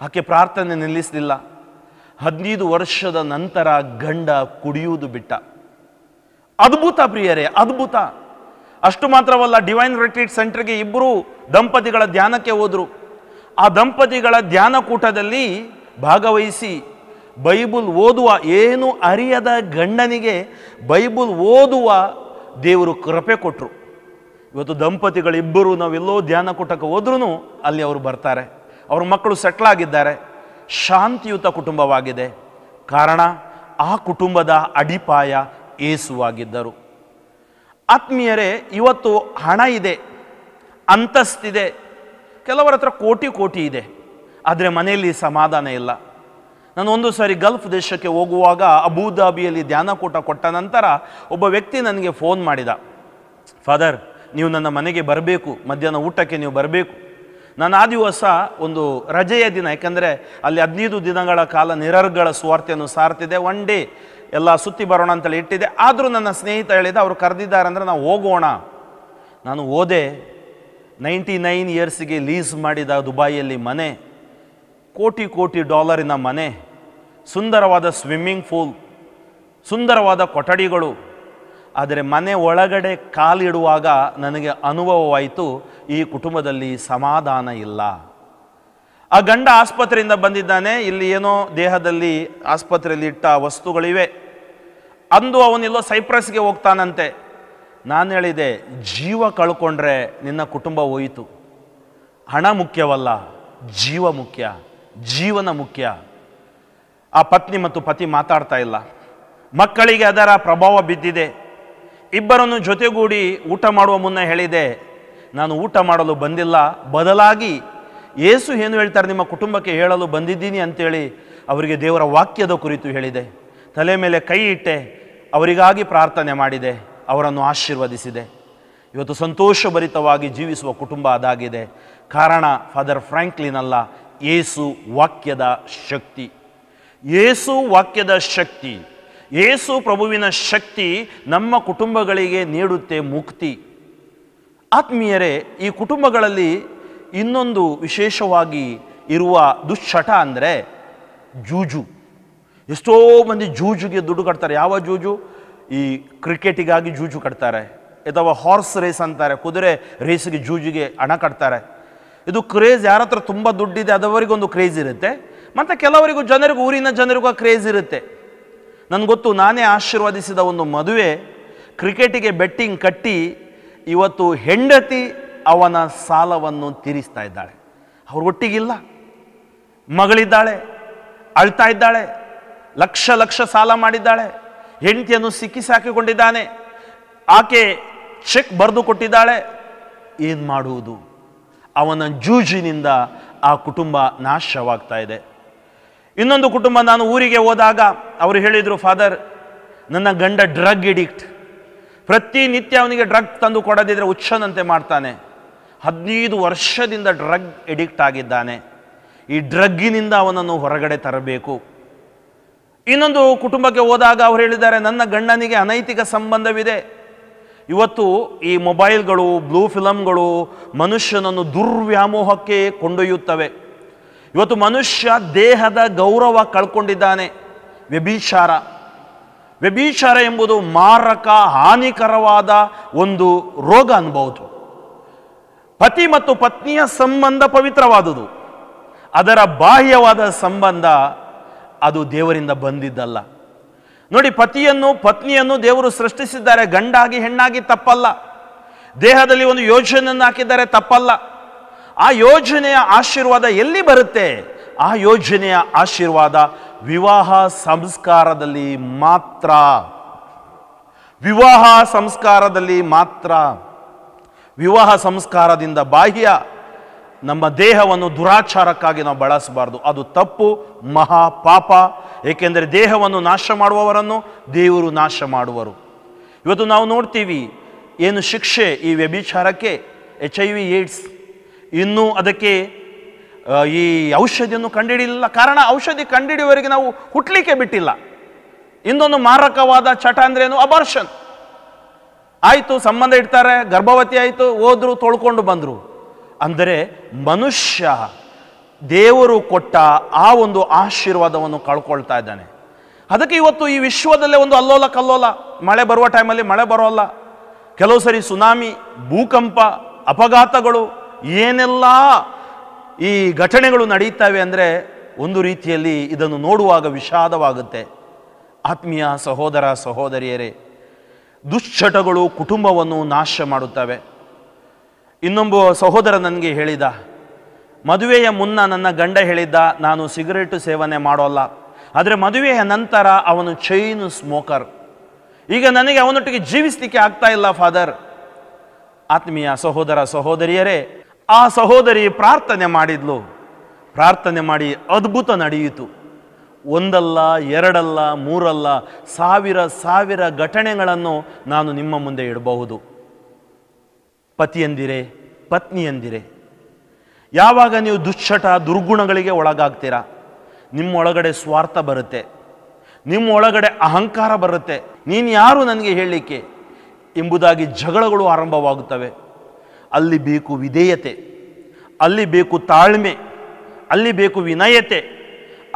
ಆಕೆ ಪ್ರಾರ್ಥನೆ ನಿಲ್ಲಿಸಲಿಲ್ಲ ಹದಿನೈದು ವರ್ಷದ ನಂತರ ಗಂಡ ಕುಡಿಯುವುದು ಬಿಟ್ಟ ಅದ್ಭುತ ಪ್ರಿಯರೇ ಅದ್ಭುತ ಅಷ್ಟು ಮಾತ್ರವಲ್ಲ ಡಿವೈನ್ ರಿಟ್ರೀಟ್ ಸೆಂಟರ್ಗೆ ಇಬ್ಬರು ದಂಪತಿಗಳ ಧ್ಯಾನಕ್ಕೆ ಹೋದರು ಆ ದಂಪತಿಗಳ ಧ್ಯಾನಕೂಟದಲ್ಲಿ ಭಾಗವಹಿಸಿ ಬೈಬಲ್ ಓದುವ ಏನು ಅರಿಯದ ಗಂಡನಿಗೆ ಬೈಬಲ್ ಓದುವ ದೇವರು ಕೃಪೆ ಕೊಟ್ಟರು ಇವತ್ತು ದಂಪತಿಗಳಿಬ್ಬರು ನಾವೆಲ್ಲೋ ಧ್ಯಾನ ಕೊಟ್ಟಕ್ಕೆ ಹೋದ್ರೂ ಅಲ್ಲಿ ಅವರು ಬರ್ತಾರೆ ಅವ್ರ ಮಕ್ಕಳು ಸೆಟ್ಲಾಗಿದ್ದಾರೆ ಶಾಂತಿಯುತ ಕುಟುಂಬವಾಗಿದೆ ಕಾರಣ ಆ ಕುಟುಂಬದ ಅಡಿಪಾಯ ಏಸುವಾಗಿದ್ದರು ಆತ್ಮೀಯರೇ ಇವತ್ತು ಹಣ ಇದೆ ಅಂತಸ್ತಿದೆ ಕೆಲವರ ಹತ್ರ ಕೋಟಿ ಕೋಟಿ ಇದೆ ಆದರೆ ಮನೆಯಲ್ಲಿ ಸಮಾಧಾನ ಇಲ್ಲ ನಾನು ಒಂದು ಸಾರಿ ಗಲ್ಫ್ ದೇಶಕ್ಕೆ ಹೋಗುವಾಗ ಅಬೂದಾಬಿಯಲ್ಲಿ ಧ್ಯಾನಕೂಟ ಕೊಟ್ಟ ನಂತರ ಒಬ್ಬ ವ್ಯಕ್ತಿ ನನಗೆ ಫೋನ್ ಮಾಡಿದ ಫಾದರ್ ನೀವು ನನ್ನ ಮನೆಗೆ ಬರಬೇಕು ಮಧ್ಯಾಹ್ನ ಊಟಕ್ಕೆ ನೀವು ಬರಬೇಕು ನಾನು ಆ ದಿವಸ ಒಂದು ರಜೆಯ ದಿನ ಯಾಕಂದರೆ ಅಲ್ಲಿ ಹದಿನೈದು ದಿನಗಳ ಕಾಲ ನಿರರ್ಗಳ ಸ್ವಾರ್ಥೆಯನ್ನು ಸಾರ್ತಿದೆ ಒನ್ ಡೇ ಎಲ್ಲ ಸುತ್ತಿ ಬರೋಣ ಅಂತೇಳಿ ಇಟ್ಟಿದೆ ಆದರೂ ನನ್ನ ಸ್ನೇಹಿತ ಹೇಳಿದ ಅವರು ಕರೆದಿದ್ದಾರೆ ಅಂದರೆ ನಾವು ಹೋಗೋಣ ನಾನು ಓದೆ ನೈಂಟಿ ನೈನ್ ಇಯರ್ಸಿಗೆ ಲೀಸ್ ಮಾಡಿದ ದುಬಾಯಿಯಲ್ಲಿ ಮನೆ ಕೋಟಿ ಕೋಟಿ ಡಾಲರಿನ ಮನೆ ಸುಂದರವಾದ ಸ್ವಿಮ್ಮಿಂಗ್ ಫೂಲ್ ಸುಂದರವಾದ ಕೊಠಡಿಗಳು ಆದರೆ ಮನೆ ಒಳಗಡೆ ಕಾಲಿಡುವಾಗ ನನಗೆ ಅನುಭವವಾಯಿತು ಈ ಕುಟುಂಬದಲ್ಲಿ ಸಮಾಧಾನ ಇಲ್ಲ ಆ ಗಂಡ ಆಸ್ಪತ್ರೆಯಿಂದ ಬಂದಿದ್ದಾನೆ ಇಲ್ಲಿ ಏನೋ ದೇಹದಲ್ಲಿ ಆಸ್ಪತ್ರೆಯಲ್ಲಿ ಇಟ್ಟ ವಸ್ತುಗಳಿವೆ ಅಂದು ಅವನಿಲ್ಲೋ ಸೈಪ್ರಸ್ಗೆ ಹೋಗ್ತಾನಂತೆ ನಾನು ಹೇಳಿದೆ ಜೀವ ಕಳ್ಕೊಂಡ್ರೆ ನಿನ್ನ ಕುಟುಂಬ ಹೋಯಿತು ಹಣ ಮುಖ್ಯವಲ್ಲ ಜೀವ ಮುಖ್ಯ ಜೀವನ ಮುಖ್ಯ ಆ ಪತ್ನಿ ಮತ್ತು ಪತಿ ಮಾತಾಡ್ತಾ ಇಲ್ಲ ಮಕ್ಕಳಿಗೆ ಅದರ ಪ್ರಭಾವ ಬಿದ್ದಿದೆ ಇಬ್ಬರನ್ನು ಜೊತೆಗೂಡಿ ಊಟ ಮಾಡುವ ಮುನ್ನ ಹೇಳಿದೆ ನಾನು ಊಟ ಮಾಡಲು ಬಂದಿಲ್ಲ ಬದಲಾಗಿ ಏಸು ಏನು ಹೇಳ್ತಾರೆ ನಿಮ್ಮ ಕುಟುಂಬಕ್ಕೆ ಹೇಳಲು ಬಂದಿದ್ದೀನಿ ಅಂತೇಳಿ ಅವರಿಗೆ ದೇವರ ವಾಕ್ಯದ ಕುರಿತು ಹೇಳಿದೆ ತಲೆ ಮೇಲೆ ಕೈ ಇಟ್ಟೆ ಅವರಿಗಾಗಿ ಪ್ರಾರ್ಥನೆ ಮಾಡಿದೆ ಅವರನ್ನು ಆಶೀರ್ವದಿಸಿದೆ ಇವತ್ತು ಸಂತೋಷಭರಿತವಾಗಿ ಜೀವಿಸುವ ಕುಟುಂಬ ಅದಾಗಿದೆ ಕಾರಣ ಫಾದರ್ ಫ್ರ್ಯಾಂಕ್ಲಿನ್ ಅಲ್ಲ ಏಸು ವಾಕ್ಯದ ಶಕ್ತಿ ಏಸು ವಾಕ್ಯದ ಶಕ್ತಿ ಯೇಸು ಪ್ರಭುವಿನ ಶಕ್ತಿ ನಮ್ಮ ಕುಟುಂಬಗಳಿಗೆ ನೀಡುತ್ತೆ ಮುಕ್ತಿ ಆತ್ಮೀಯರೇ ಈ ಕುಟುಂಬಗಳಲ್ಲಿ ಇನ್ನೊಂದು ವಿಶೇಷವಾಗಿ ಇರುವ ದುಶ್ಚಟ ಅಂದರೆ ಜೂಜು ಎಷ್ಟೋ ಮಂದಿ ಜೂಜುಗೆ ದುಡ್ಡು ಕಟ್ತಾರೆ ಯಾವ ಜೂಜು ಈ ಕ್ರಿಕೆಟಿಗಾಗಿ ಜೂಜು ಕಟ್ತಾರೆ ಅಥವಾ ಹಾರ್ಸ್ ರೇಸ್ ಅಂತಾರೆ ಕುದುರೆ ರೇಸಿಗೆ ಜೂಜಿಗೆ ಹಣ ಕಟ್ತಾರೆ ಇದು ಕ್ರೇಜ್ ಯಾರ ಹತ್ರ ತುಂಬ ದುಡ್ಡಿದೆ ಅದವರಿಗೊಂದು ಕ್ರೇಜ್ ಇರುತ್ತೆ ಮತ್ತು ಕೆಲವರಿಗೂ ಜನರಿಗೂ ಊರಿನ ಜನರಿಗೂ ಕ್ರೇಜ್ ಇರುತ್ತೆ ಗೊತ್ತು ನಾನೇ ಆಶೀರ್ವಾದಿಸಿದ ಒಂದು ಮದುವೆ ಕ್ರಿಕೆಟಿಗೆ ಬೆಟ್ಟಿಂಗ್ ಕಟ್ಟಿ ಇವತ್ತು ಹೆಂಡತಿ ಅವನ ಸಾಲವನ್ನು ತೀರಿಸ್ತಾ ಇದ್ದಾಳೆ ಅವ್ರ ಅವ್ರಿಗೊಟ್ಟಿಗಿಲ್ಲ ಮಗಳಿದ್ದಾಳೆ ಅಳ್ತಾ ಇದ್ದಾಳೆ ಲಕ್ಷ ಲಕ್ಷ ಸಾಲ ಮಾಡಿದ್ದಾಳೆ ಹೆಂಡತಿಯನ್ನು ಸಿಕ್ಕಿಸಾಕಿಕೊಂಡಿದ್ದಾನೆ ಆಕೆ ಚೆಕ್ ಬರೆದು ಕೊಟ್ಟಿದ್ದಾಳೆ ಏನು ಮಾಡುವುದು ಅವನ ಜೂಜಿನಿಂದ ಆ ಕುಟುಂಬ ನಾಶವಾಗ್ತಾ ಇದೆ ಇನ್ನೊಂದು ಕುಟುಂಬ ನಾನು ಊರಿಗೆ ಹೋದಾಗ ಅವರು ಹೇಳಿದರು ಫಾದರ್ ನನ್ನ ಗಂಡ ಡ್ರಗ್ ಎಡಿಕ್ಟ್ ಪ್ರತಿನಿತ್ಯ ಅವನಿಗೆ ಡ್ರಗ್ ತಂದು ಕೊಡದಿದ್ದರೆ ಹುಚ್ಚನಂತೆ ಮಾಡ್ತಾನೆ ಹದಿನೈದು ವರ್ಷದಿಂದ ಡ್ರಗ್ ಎಡಿಕ್ಟ್ ಆಗಿದ್ದಾನೆ ಈ ಡ್ರಗ್ಗಿನಿಂದ ಅವನನ್ನು ಹೊರಗಡೆ ತರಬೇಕು ಇನ್ನೊಂದು ಕುಟುಂಬಕ್ಕೆ ಹೋದಾಗ ಅವರು ಹೇಳಿದ್ದಾರೆ ನನ್ನ ಗಂಡನಿಗೆ ಅನೈತಿಕ ಸಂಬಂಧವಿದೆ ಇವತ್ತು ಈ ಮೊಬೈಲ್ಗಳು ಬ್ಲೂ ಫಿಲಮ್ಗಳು ಮನುಷ್ಯನನ್ನು ದುರ್ವ್ಯಾಮೋಹಕ್ಕೆ ಕೊಂಡೊಯ್ಯುತ್ತವೆ ಇವತ್ತು ಮನುಷ್ಯ ದೇಹದ ಗೌರವ ಕಳ್ಕೊಂಡಿದ್ದಾನೆ ವ್ಯಭಿಚಾರ ವ್ಯಭಿಚಾರ ಎಂಬುದು ಮಾರಕ ಹಾನಿಕರವಾದ ಒಂದು ರೋಗ ಅನ್ಬಹುದು ಪತಿ ಮತ್ತು ಪತ್ನಿಯ ಸಂಬಂಧ ಪವಿತ್ರವಾದುದು ಅದರ ಬಾಹ್ಯವಾದ ಸಂಬಂಧ ಅದು ದೇವರಿಂದ ಬಂದಿದ್ದಲ್ಲ ನೋಡಿ ಪತಿಯನ್ನು ಪತ್ನಿಯನ್ನು ದೇವರು ಸೃಷ್ಟಿಸಿದ್ದಾರೆ ಗಂಡಾಗಿ ಹೆಣ್ಣಾಗಿ ತಪ್ಪಲ್ಲ ದೇಹದಲ್ಲಿ ಒಂದು ಯೋಜನೆಯನ್ನು ಹಾಕಿದ್ದಾರೆ ತಪ್ಪಲ್ಲ ಆ ಯೋಜನೆಯ ಆಶೀರ್ವಾದ ಎಲ್ಲಿ ಬರುತ್ತೆ ಆ ಯೋಜನೆಯ ಆಶೀರ್ವಾದ ವಿವಾಹ ಸಂಸ್ಕಾರದಲ್ಲಿ ಮಾತ್ರ ವಿವಾಹ ಸಂಸ್ಕಾರದಲ್ಲಿ ಮಾತ್ರ ವಿವಾಹ ಸಂಸ್ಕಾರದಿಂದ ಬಾಹ್ಯ ನಮ್ಮ ದೇಹವನ್ನು ದುರಾಚಾರಕ್ಕಾಗಿ ನಾವು ಬಳಸಬಾರ್ದು ಅದು ತಪ್ಪು ಮಹಾ ಪಾಪ ಏಕೆಂದರೆ ದೇಹವನ್ನು ನಾಶ ಮಾಡುವವರನ್ನು ದೇವರು ನಾಶ ಮಾಡುವರು ಇವತ್ತು ನಾವು ನೋಡ್ತೀವಿ ಏನು ಶಿಕ್ಷೆ ಈ ವ್ಯಭಿಚಾರಕ್ಕೆ ಎಚ್ ಐ ವಿ ಏಡ್ಸ್ ಇನ್ನೂ ಅದಕ್ಕೆ ಈ ಔಷಧಿಯನ್ನು ಕಂಡುಹಿಡಿಯಲಿಲ್ಲ ಕಾರಣ ಔಷಧಿ ಕಂಡುಹಿಡಿಯುವವರೆಗೆ ನಾವು ಹುಟ್ಟಲಿಕ್ಕೆ ಬಿಟ್ಟಿಲ್ಲ ಇನ್ನೊಂದು ಮಾರಕವಾದ ಚಟ ಅಂದ್ರೆ ಏನು ಅಬರ್ಷನ್ ಆಯಿತು ಸಂಬಂಧ ಇಡ್ತಾರೆ ಗರ್ಭವತಿ ಆಯಿತು ಹೋದ್ರು ತೊಳ್ಕೊಂಡು ಬಂದರು ಅಂದರೆ ಮನುಷ್ಯ ದೇವರು ಕೊಟ್ಟ ಆ ಒಂದು ಆಶೀರ್ವಾದವನ್ನು ಕಳ್ಕೊಳ್ತಾ ಇದ್ದಾನೆ ಅದಕ್ಕೆ ಇವತ್ತು ಈ ವಿಶ್ವದಲ್ಲೇ ಒಂದು ಅಲ್ಲೋಲ ಕಲ್ಲೋಲ ಮಳೆ ಬರುವ ಟೈಮಲ್ಲಿ ಮಳೆ ಬರೋಲ್ಲ ಕೆಲವು ಸರಿ ಸುನಾಮಿ ಭೂಕಂಪ ಅಪಘಾತಗಳು ಏನೆಲ್ಲ ಈ ಘಟನೆಗಳು ನಡೆಯುತ್ತವೆ ಅಂದರೆ ಒಂದು ರೀತಿಯಲ್ಲಿ ಇದನ್ನು ನೋಡುವಾಗ ವಿಷಾದವಾಗುತ್ತೆ ಆತ್ಮೀಯ ಸಹೋದರ ಸಹೋದರಿಯರೇ ದುಶ್ಚಟಗಳು ಕುಟುಂಬವನ್ನು ನಾಶ ಮಾಡುತ್ತವೆ ಇನ್ನೊಬ್ಬ ಸಹೋದರ ನನಗೆ ಹೇಳಿದ ಮದುವೆಯ ಮುನ್ನ ನನ್ನ ಗಂಡ ಹೇಳಿದ್ದ ನಾನು ಸಿಗರೇಟು ಸೇವನೆ ಮಾಡೋಲ್ಲ ಆದರೆ ಮದುವೆಯ ನಂತರ ಅವನು ಚೈನ್ ಸ್ಮೋಕರ್ ಈಗ ನನಗೆ ಅವನೊಟ್ಟಿಗೆ ಜೀವಿಸಲಿಕ್ಕೆ ಆಗ್ತಾ ಇಲ್ಲ ಫಾದರ್ ಆತ್ಮೀಯ ಸಹೋದರ ಸಹೋದರಿಯರೇ ಆ ಸಹೋದರಿ ಪ್ರಾರ್ಥನೆ ಮಾಡಿದ್ಲು ಪ್ರಾರ್ಥನೆ ಮಾಡಿ ಅದ್ಭುತ ನಡೆಯಿತು ಒಂದಲ್ಲ ಎರಡಲ್ಲ ಮೂರಲ್ಲ ಸಾವಿರ ಸಾವಿರ ಘಟನೆಗಳನ್ನು ನಾನು ನಿಮ್ಮ ಮುಂದೆ ಇಡಬಹುದು ಪತಿಯಂದಿರೆ ಪತ್ನಿಯಂದಿರೆ ಯಾವಾಗ ನೀವು ದುಶ್ಚಟ ದುರ್ಗುಣಗಳಿಗೆ ಒಳಗಾಗ್ತೀರಾ ನಿಮ್ಮೊಳಗಡೆ ಸ್ವಾರ್ಥ ಬರುತ್ತೆ ನಿಮ್ಮೊಳಗಡೆ ಅಹಂಕಾರ ಬರುತ್ತೆ ನೀನು ಯಾರು ನನಗೆ ಹೇಳಲಿಕ್ಕೆ ಎಂಬುದಾಗಿ ಜಗಳಗಳು ಆರಂಭವಾಗುತ್ತವೆ ಅಲ್ಲಿ ಬೇಕು ವಿಧೇಯತೆ ಅಲ್ಲಿ ಬೇಕು ತಾಳ್ಮೆ ಅಲ್ಲಿ ಬೇಕು ವಿನಯತೆ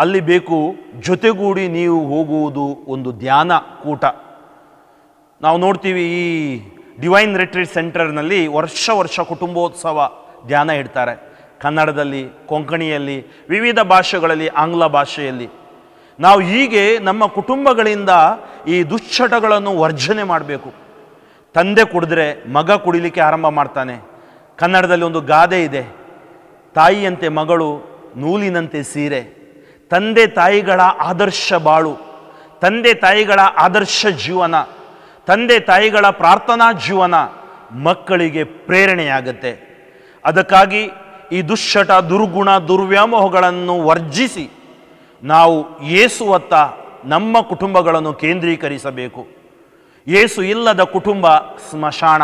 ಅಲ್ಲಿ ಬೇಕು ಜೊತೆಗೂಡಿ ನೀವು ಹೋಗುವುದು ಒಂದು ಧ್ಯಾನ ಕೂಟ ನಾವು ನೋಡ್ತೀವಿ ಈ ಡಿವೈನ್ ರಿಟ್ರೀಟ್ ಸೆಂಟರ್ನಲ್ಲಿ ವರ್ಷ ವರ್ಷ ಕುಟುಂಬೋತ್ಸವ ಧ್ಯಾನ ಇಡ್ತಾರೆ ಕನ್ನಡದಲ್ಲಿ ಕೊಂಕಣಿಯಲ್ಲಿ ವಿವಿಧ ಭಾಷೆಗಳಲ್ಲಿ ಆಂಗ್ಲ ಭಾಷೆಯಲ್ಲಿ ನಾವು ಹೀಗೆ ನಮ್ಮ ಕುಟುಂಬಗಳಿಂದ ಈ ದುಶ್ಚಟಗಳನ್ನು ವರ್ಜನೆ ಮಾಡಬೇಕು ತಂದೆ ಕುಡಿದ್ರೆ ಮಗ ಕುಡಿಲಿಕ್ಕೆ ಆರಂಭ ಮಾಡ್ತಾನೆ ಕನ್ನಡದಲ್ಲಿ ಒಂದು ಗಾದೆ ಇದೆ ತಾಯಿಯಂತೆ ಮಗಳು ನೂಲಿನಂತೆ ಸೀರೆ ತಂದೆ ತಾಯಿಗಳ ಆದರ್ಶ ಬಾಳು ತಂದೆ ತಾಯಿಗಳ ಆದರ್ಶ ಜೀವನ ತಂದೆ ತಾಯಿಗಳ ಪ್ರಾರ್ಥನಾ ಜೀವನ ಮಕ್ಕಳಿಗೆ ಪ್ರೇರಣೆಯಾಗತ್ತೆ ಅದಕ್ಕಾಗಿ ಈ ದುಶ್ಚಟ ದುರ್ಗುಣ ದುರ್ವ್ಯಾಮೋಹಗಳನ್ನು ವರ್ಜಿಸಿ ನಾವು ಏಸುವತ್ತ ನಮ್ಮ ಕುಟುಂಬಗಳನ್ನು ಕೇಂದ್ರೀಕರಿಸಬೇಕು ಏಸು ಇಲ್ಲದ ಕುಟುಂಬ ಸ್ಮಶಾನ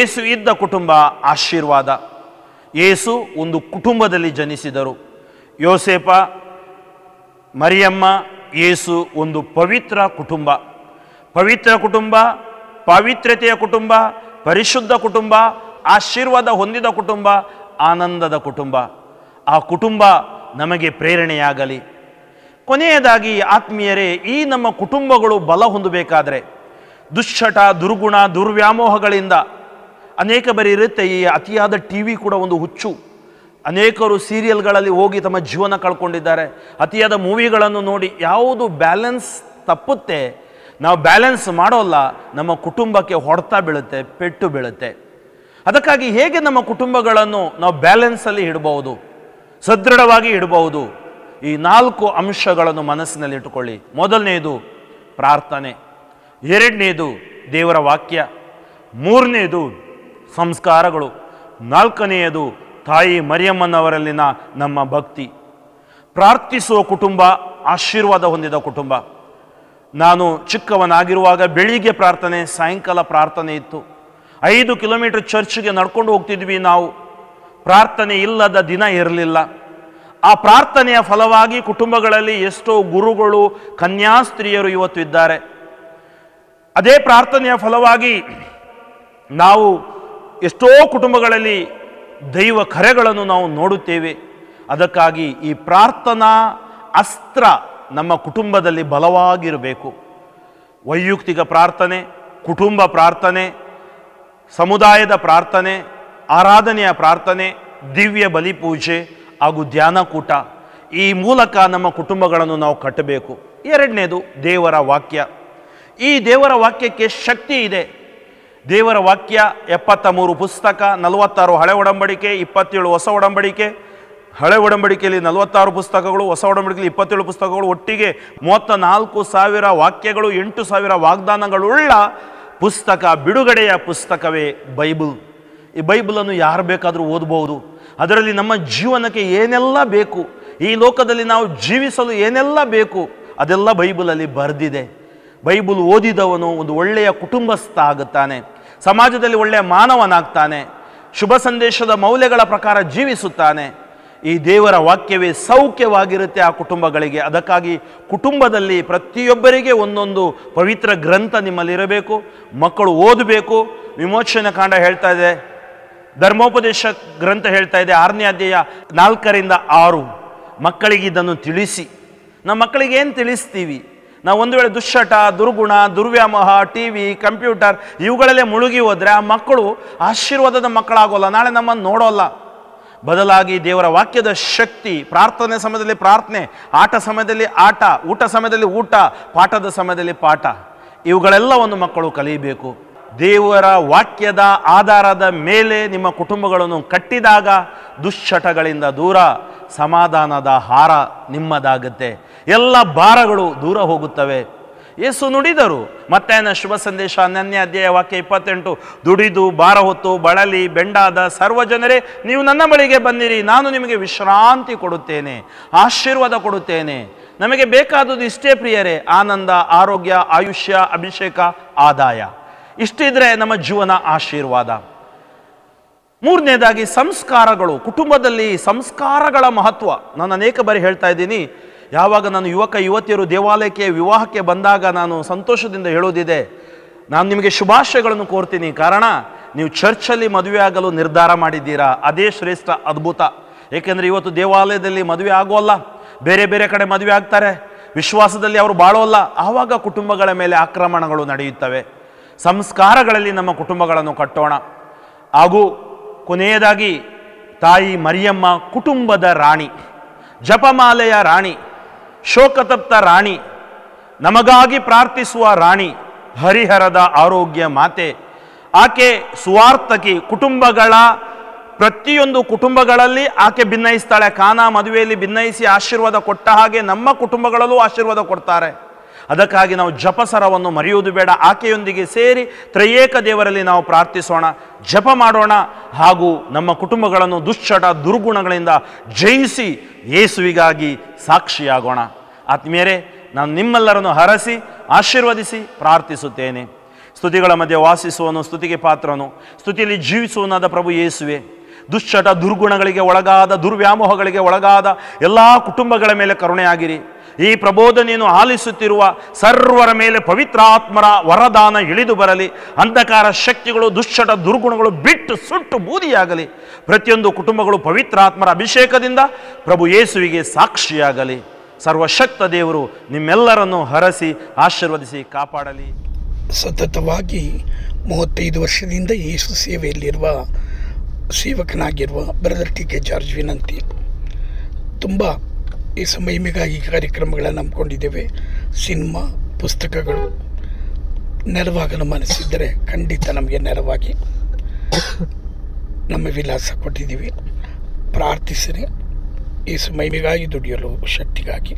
ಏಸು ಇದ್ದ ಕುಟುಂಬ ಆಶೀರ್ವಾದ ಏಸು ಒಂದು ಕುಟುಂಬದಲ್ಲಿ ಜನಿಸಿದರು ಯೋಸೇಪ ಮರಿಯಮ್ಮ ಏಸು ಒಂದು ಪವಿತ್ರ ಕುಟುಂಬ ಪವಿತ್ರ ಕುಟುಂಬ ಪವಿತ್ರತೆಯ ಕುಟುಂಬ ಪರಿಶುದ್ಧ ಕುಟುಂಬ ಆಶೀರ್ವಾದ ಹೊಂದಿದ ಕುಟುಂಬ ಆನಂದದ ಕುಟುಂಬ ಆ ಕುಟುಂಬ ನಮಗೆ ಪ್ರೇರಣೆಯಾಗಲಿ ಕೊನೆಯದಾಗಿ ಆತ್ಮೀಯರೇ ಈ ನಮ್ಮ ಕುಟುಂಬಗಳು ಬಲ ಹೊಂದಬೇಕಾದರೆ ದುಶ್ಚಟ ದುರ್ಗುಣ ದುರ್ವ್ಯಾಮೋಹಗಳಿಂದ ಅನೇಕ ಬರಿ ಇರುತ್ತೆ ಈ ಅತಿಯಾದ ಟಿ ವಿ ಕೂಡ ಒಂದು ಹುಚ್ಚು ಅನೇಕರು ಸೀರಿಯಲ್ಗಳಲ್ಲಿ ಹೋಗಿ ತಮ್ಮ ಜೀವನ ಕಳ್ಕೊಂಡಿದ್ದಾರೆ ಅತಿಯಾದ ಮೂವಿಗಳನ್ನು ನೋಡಿ ಯಾವುದು ಬ್ಯಾಲೆನ್ಸ್ ತಪ್ಪುತ್ತೆ ನಾವು ಬ್ಯಾಲೆನ್ಸ್ ಮಾಡೋಲ್ಲ ನಮ್ಮ ಕುಟುಂಬಕ್ಕೆ ಹೊಡೆತ ಬೀಳುತ್ತೆ ಪೆಟ್ಟು ಬೀಳುತ್ತೆ ಅದಕ್ಕಾಗಿ ಹೇಗೆ ನಮ್ಮ ಕುಟುಂಬಗಳನ್ನು ನಾವು ಬ್ಯಾಲೆನ್ಸಲ್ಲಿ ಇಡಬಹುದು ಸದೃಢವಾಗಿ ಇಡಬಹುದು ಈ ನಾಲ್ಕು ಅಂಶಗಳನ್ನು ಮನಸ್ಸಿನಲ್ಲಿ ಇಟ್ಟುಕೊಳ್ಳಿ ಮೊದಲನೆಯದು ಪ್ರಾರ್ಥನೆ ಎರಡನೇದು ದೇವರ ವಾಕ್ಯ ಮೂರನೇದು ಸಂಸ್ಕಾರಗಳು ನಾಲ್ಕನೆಯದು ತಾಯಿ ಮರಿಯಮ್ಮನವರಲ್ಲಿನ ನಮ್ಮ ಭಕ್ತಿ ಪ್ರಾರ್ಥಿಸುವ ಕುಟುಂಬ ಆಶೀರ್ವಾದ ಹೊಂದಿದ ಕುಟುಂಬ ನಾನು ಚಿಕ್ಕವನಾಗಿರುವಾಗ ಬೆಳಿಗ್ಗೆ ಪ್ರಾರ್ಥನೆ ಸಾಯಂಕಾಲ ಪ್ರಾರ್ಥನೆ ಇತ್ತು ಐದು ಕಿಲೋಮೀಟರ್ ಚರ್ಚ್ಗೆ ನಡ್ಕೊಂಡು ಹೋಗ್ತಿದ್ವಿ ನಾವು ಪ್ರಾರ್ಥನೆ ಇಲ್ಲದ ದಿನ ಇರಲಿಲ್ಲ ಆ ಪ್ರಾರ್ಥನೆಯ ಫಲವಾಗಿ ಕುಟುಂಬಗಳಲ್ಲಿ ಎಷ್ಟೋ ಗುರುಗಳು ಕನ್ಯಾಸ್ತ್ರೀಯರು ಇವತ್ತು ಇದ್ದಾರೆ ಅದೇ ಪ್ರಾರ್ಥನೆಯ ಫಲವಾಗಿ ನಾವು ಎಷ್ಟೋ ಕುಟುಂಬಗಳಲ್ಲಿ ದೈವ ಕರೆಗಳನ್ನು ನಾವು ನೋಡುತ್ತೇವೆ ಅದಕ್ಕಾಗಿ ಈ ಪ್ರಾರ್ಥನಾ ಅಸ್ತ್ರ ನಮ್ಮ ಕುಟುಂಬದಲ್ಲಿ ಬಲವಾಗಿರಬೇಕು ವೈಯಕ್ತಿಕ ಪ್ರಾರ್ಥನೆ ಕುಟುಂಬ ಪ್ರಾರ್ಥನೆ ಸಮುದಾಯದ ಪ್ರಾರ್ಥನೆ ಆರಾಧನೆಯ ಪ್ರಾರ್ಥನೆ ದಿವ್ಯ ಬಲಿಪೂಜೆ ಹಾಗೂ ಧ್ಯಾನಕೂಟ ಈ ಮೂಲಕ ನಮ್ಮ ಕುಟುಂಬಗಳನ್ನು ನಾವು ಕಟ್ಟಬೇಕು ಎರಡನೇದು ದೇವರ ವಾಕ್ಯ ಈ ದೇವರ ವಾಕ್ಯಕ್ಕೆ ಶಕ್ತಿ ಇದೆ ದೇವರ ವಾಕ್ಯ ಎಪ್ಪತ್ತ ಮೂರು ಪುಸ್ತಕ ನಲವತ್ತಾರು ಹಳೆ ಒಡಂಬಡಿಕೆ ಇಪ್ಪತ್ತೇಳು ಹೊಸ ಒಡಂಬಡಿಕೆ ಹಳೆ ಒಡಂಬಡಿಕೆಯಲ್ಲಿ ನಲವತ್ತಾರು ಪುಸ್ತಕಗಳು ಹೊಸ ಒಡಂಬಡಿಕೆಯಲ್ಲಿ ಇಪ್ಪತ್ತೇಳು ಪುಸ್ತಕಗಳು ಒಟ್ಟಿಗೆ ಮೂವತ್ತ ನಾಲ್ಕು ಸಾವಿರ ವಾಕ್ಯಗಳು ಎಂಟು ಸಾವಿರ ವಾಗ್ದಾನಗಳುಳ್ಳ ಪುಸ್ತಕ ಬಿಡುಗಡೆಯ ಪುಸ್ತಕವೇ ಬೈಬಲ್ ಈ ಬೈಬಲನ್ನು ಯಾರು ಬೇಕಾದರೂ ಓದಬಹುದು ಅದರಲ್ಲಿ ನಮ್ಮ ಜೀವನಕ್ಕೆ ಏನೆಲ್ಲ ಬೇಕು ಈ ಲೋಕದಲ್ಲಿ ನಾವು ಜೀವಿಸಲು ಏನೆಲ್ಲ ಬೇಕು ಅದೆಲ್ಲ ಬೈಬಲಲ್ಲಿ ಬರೆದಿದೆ ಬೈಬಲ್ ಓದಿದವನು ಒಂದು ಒಳ್ಳೆಯ ಕುಟುಂಬಸ್ಥ ಆಗುತ್ತಾನೆ ಸಮಾಜದಲ್ಲಿ ಒಳ್ಳೆಯ ಮಾನವನಾಗ್ತಾನೆ ಶುಭ ಸಂದೇಶದ ಮೌಲ್ಯಗಳ ಪ್ರಕಾರ ಜೀವಿಸುತ್ತಾನೆ ಈ ದೇವರ ವಾಕ್ಯವೇ ಸೌಖ್ಯವಾಗಿರುತ್ತೆ ಆ ಕುಟುಂಬಗಳಿಗೆ ಅದಕ್ಕಾಗಿ ಕುಟುಂಬದಲ್ಲಿ ಪ್ರತಿಯೊಬ್ಬರಿಗೆ ಒಂದೊಂದು ಪವಿತ್ರ ಗ್ರಂಥ ನಿಮ್ಮಲ್ಲಿರಬೇಕು ಮಕ್ಕಳು ಓದಬೇಕು ವಿಮೋಚನೆ ಕಾಂಡ ಹೇಳ್ತಾ ಇದೆ ಧರ್ಮೋಪದೇಶ ಗ್ರಂಥ ಹೇಳ್ತಾ ಇದೆ ಆರನೇ ಅಧ್ಯಾಯ ನಾಲ್ಕರಿಂದ ಆರು ಮಕ್ಕಳಿಗೆ ಇದನ್ನು ತಿಳಿಸಿ ನಮ್ಮ ಮಕ್ಕಳಿಗೆ ಏನು ತಿಳಿಸ್ತೀವಿ ನಾವು ಒಂದು ವೇಳೆ ದುಶ್ಚಟ ದುರ್ಗುಣ ದುರ್ವ್ಯಾಮೋಹ ಟಿ ವಿ ಕಂಪ್ಯೂಟರ್ ಇವುಗಳಲ್ಲೇ ಮುಳುಗಿ ಹೋದರೆ ಆ ಮಕ್ಕಳು ಆಶೀರ್ವಾದದ ಮಕ್ಕಳಾಗೋಲ್ಲ ನಾಳೆ ನಮ್ಮನ್ನು ನೋಡೋಲ್ಲ ಬದಲಾಗಿ ದೇವರ ವಾಕ್ಯದ ಶಕ್ತಿ ಪ್ರಾರ್ಥನೆ ಸಮಯದಲ್ಲಿ ಪ್ರಾರ್ಥನೆ ಆಟ ಸಮಯದಲ್ಲಿ ಆಟ ಊಟ ಸಮಯದಲ್ಲಿ ಊಟ ಪಾಠದ ಸಮಯದಲ್ಲಿ ಪಾಠ ಇವುಗಳೆಲ್ಲವನ್ನು ಮಕ್ಕಳು ಕಲಿಯಬೇಕು ದೇವರ ವಾಕ್ಯದ ಆಧಾರದ ಮೇಲೆ ನಿಮ್ಮ ಕುಟುಂಬಗಳನ್ನು ಕಟ್ಟಿದಾಗ ದುಶ್ಚಟಗಳಿಂದ ದೂರ ಸಮಾಧಾನದ ಹಾರ ನಿಮ್ಮದಾಗುತ್ತೆ ಎಲ್ಲ ಭಾರಗಳು ದೂರ ಹೋಗುತ್ತವೆ ಏಸು ನುಡಿದರು ಮತ್ತಾಯನ ಶುಭ ಸಂದೇಶ ಅನನ್ಯ ಅಧ್ಯಾಯ ವಾಕ್ಯ ಇಪ್ಪತ್ತೆಂಟು ದುಡಿದು ಭಾರ ಹೊತ್ತು ಬಳಲಿ ಬೆಂಡಾದ ಸರ್ವ ಜನರೇ ನೀವು ನನ್ನ ಬಳಿಗೆ ಬಂದಿರಿ ನಾನು ನಿಮಗೆ ವಿಶ್ರಾಂತಿ ಕೊಡುತ್ತೇನೆ ಆಶೀರ್ವಾದ ಕೊಡುತ್ತೇನೆ ನಮಗೆ ಬೇಕಾದದ್ದು ಇಷ್ಟೇ ಪ್ರಿಯರೇ ಆನಂದ ಆರೋಗ್ಯ ಆಯುಷ್ಯ ಅಭಿಷೇಕ ಆದಾಯ ಇಷ್ಟಿದ್ರೆ ನಮ್ಮ ಜೀವನ ಆಶೀರ್ವಾದ ಮೂರನೇದಾಗಿ ಸಂಸ್ಕಾರಗಳು ಕುಟುಂಬದಲ್ಲಿ ಸಂಸ್ಕಾರಗಳ ಮಹತ್ವ ನಾನು ಅನೇಕ ಬಾರಿ ಹೇಳ್ತಾ ಇದ್ದೀನಿ ಯಾವಾಗ ನಾನು ಯುವಕ ಯುವತಿಯರು ದೇವಾಲಯಕ್ಕೆ ವಿವಾಹಕ್ಕೆ ಬಂದಾಗ ನಾನು ಸಂತೋಷದಿಂದ ಹೇಳೋದಿದೆ ನಾನು ನಿಮಗೆ ಶುಭಾಶಯಗಳನ್ನು ಕೋರ್ತೀನಿ ಕಾರಣ ನೀವು ಚರ್ಚಲ್ಲಿ ಮದುವೆ ಆಗಲು ನಿರ್ಧಾರ ಮಾಡಿದ್ದೀರಾ ಅದೇ ಶ್ರೇಷ್ಠ ಅದ್ಭುತ ಏಕೆಂದರೆ ಇವತ್ತು ದೇವಾಲಯದಲ್ಲಿ ಮದುವೆ ಆಗೋಲ್ಲ ಬೇರೆ ಬೇರೆ ಕಡೆ ಮದುವೆ ಆಗ್ತಾರೆ ವಿಶ್ವಾಸದಲ್ಲಿ ಅವರು ಬಾಳೋಲ್ಲ ಆವಾಗ ಕುಟುಂಬಗಳ ಮೇಲೆ ಆಕ್ರಮಣಗಳು ನಡೆಯುತ್ತವೆ ಸಂಸ್ಕಾರಗಳಲ್ಲಿ ನಮ್ಮ ಕುಟುಂಬಗಳನ್ನು ಕಟ್ಟೋಣ ಹಾಗೂ ಕೊನೆಯದಾಗಿ ತಾಯಿ ಮರಿಯಮ್ಮ ಕುಟುಂಬದ ರಾಣಿ ಜಪಮಾಲೆಯ ರಾಣಿ ಶೋಕತಪ್ತ ರಾಣಿ ನಮಗಾಗಿ ಪ್ರಾರ್ಥಿಸುವ ರಾಣಿ ಹರಿಹರದ ಆರೋಗ್ಯ ಮಾತೆ ಆಕೆ ಸುವಾರ್ಥಕಿ ಕುಟುಂಬಗಳ ಪ್ರತಿಯೊಂದು ಕುಟುಂಬಗಳಲ್ಲಿ ಆಕೆ ಭಿನ್ನಯಿಸ್ತಾಳೆ ಕಾನಾ ಮದುವೆಯಲ್ಲಿ ಭಿನ್ನಯಿಸಿ ಆಶೀರ್ವಾದ ಕೊಟ್ಟ ಹಾಗೆ ನಮ್ಮ ಕುಟುಂಬಗಳಲ್ಲೂ ಆಶೀರ್ವಾದ ಕೊಡ್ತಾರೆ ಅದಕ್ಕಾಗಿ ನಾವು ಜಪಸರವನ್ನು ಮರೆಯುವುದು ಬೇಡ ಆಕೆಯೊಂದಿಗೆ ಸೇರಿ ತ್ರಯೇಕ ದೇವರಲ್ಲಿ ನಾವು ಪ್ರಾರ್ಥಿಸೋಣ ಜಪ ಮಾಡೋಣ ಹಾಗೂ ನಮ್ಮ ಕುಟುಂಬಗಳನ್ನು ದುಶ್ಚಟ ದುರ್ಗುಣಗಳಿಂದ ಜಯಿಸಿ ಯೇಸುವಿಗಾಗಿ ಸಾಕ್ಷಿಯಾಗೋಣ ಆತ್ಮೀಯರೇ ನಾನು ನಿಮ್ಮೆಲ್ಲರನ್ನು ಹರಸಿ ಆಶೀರ್ವದಿಸಿ ಪ್ರಾರ್ಥಿಸುತ್ತೇನೆ ಸ್ತುತಿಗಳ ಮಧ್ಯೆ ವಾಸಿಸುವನು ಸ್ತುತಿಗೆ ಪಾತ್ರನು ಸ್ತುತಿಯಲ್ಲಿ ಜೀವಿಸುವನಾದ ಪ್ರಭು ಯೇಸುವೆ ದುಶ್ಚಟ ದುರ್ಗುಣಗಳಿಗೆ ಒಳಗಾದ ದುರ್ವ್ಯಾಮೋಹಗಳಿಗೆ ಒಳಗಾದ ಎಲ್ಲ ಕುಟುಂಬಗಳ ಮೇಲೆ ಕರುಣೆಯಾಗಿರಿ ಈ ಪ್ರಬೋಧನೆಯನ್ನು ಆಲಿಸುತ್ತಿರುವ ಸರ್ವರ ಮೇಲೆ ಪವಿತ್ರಾತ್ಮರ ವರದಾನ ಇಳಿದು ಬರಲಿ ಅಂಧಕಾರ ಶಕ್ತಿಗಳು ದುಶ್ಚಟ ದುರ್ಗುಣಗಳು ಬಿಟ್ಟು ಸುಟ್ಟು ಬೂದಿಯಾಗಲಿ ಪ್ರತಿಯೊಂದು ಕುಟುಂಬಗಳು ಪವಿತ್ರಾತ್ಮರ ಅಭಿಷೇಕದಿಂದ ಪ್ರಭು ಯೇಸುವಿಗೆ ಸಾಕ್ಷಿಯಾಗಲಿ ಸರ್ವಶಕ್ತ ದೇವರು ನಿಮ್ಮೆಲ್ಲರನ್ನು ಹರಸಿ ಆಶೀರ್ವದಿಸಿ ಕಾಪಾಡಲಿ ಸತತವಾಗಿ ಮೂವತ್ತೈದು ವರ್ಷದಿಂದ ಯೇಸು ಸೇವೆಯಲ್ಲಿರುವ ಸೇವಕನಾಗಿರುವ ಬ್ರದರ್ ಟಿ ಕೆ ಜಾರ್ಜ್ ವಿನಂತಿ ತುಂಬ ಈ ಮೈಮಿಗಾಗಿ ಕಾರ್ಯಕ್ರಮಗಳನ್ನು ನಂಬ್ಕೊಂಡಿದ್ದೇವೆ ಸಿನಿಮಾ ಪುಸ್ತಕಗಳು ನೆರವಾಗಲು ಮನಸ್ಸಿದ್ದರೆ ಖಂಡಿತ ನಮಗೆ ನೆರವಾಗಿ ನಮ್ಮ ವಿಲಾಸ ಕೊಟ್ಟಿದ್ದೀವಿ ಪ್ರಾರ್ಥಿಸಿರಿ ಈ ಮೈಮಿಗಾಗಿ ದುಡಿಯಲು ಶಕ್ತಿಗಾಗಿ